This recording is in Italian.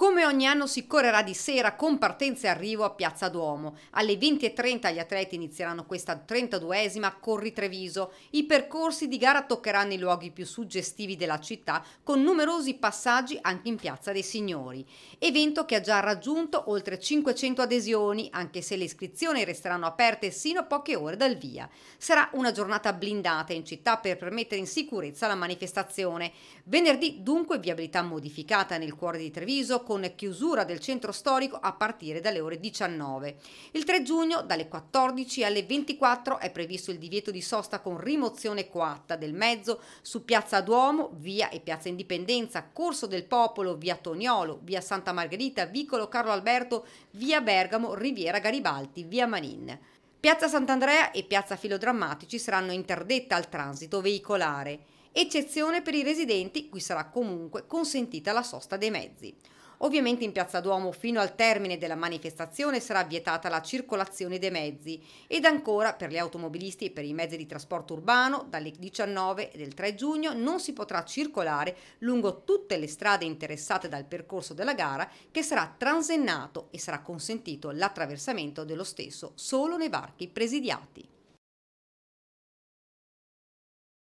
Come ogni anno si correrà di sera con partenza e arrivo a Piazza Duomo. Alle 20.30 gli atleti inizieranno questa 32esima Corri Treviso. I percorsi di gara toccheranno i luoghi più suggestivi della città con numerosi passaggi anche in Piazza dei Signori. Evento che ha già raggiunto oltre 500 adesioni, anche se le iscrizioni resteranno aperte sino a poche ore dal via. Sarà una giornata blindata in città per permettere in sicurezza la manifestazione. Venerdì dunque viabilità modificata nel cuore di Treviso con chiusura del centro storico a partire dalle ore 19. Il 3 giugno dalle 14 alle 24 è previsto il divieto di sosta con rimozione coatta del mezzo su Piazza Duomo, Via e Piazza Indipendenza, Corso del Popolo, Via Toniolo, Via Santa Margherita, Vicolo Carlo Alberto, Via Bergamo, Riviera Garibaldi, Via Manin. Piazza Sant'Andrea e Piazza Filodrammatici saranno interdette al transito veicolare, eccezione per i residenti, cui sarà comunque consentita la sosta dei mezzi. Ovviamente in Piazza Duomo fino al termine della manifestazione sarà vietata la circolazione dei mezzi ed ancora per gli automobilisti e per i mezzi di trasporto urbano dalle 19 e del 3 giugno non si potrà circolare lungo tutte le strade interessate dal percorso della gara che sarà transennato e sarà consentito l'attraversamento dello stesso solo nei varchi presidiati.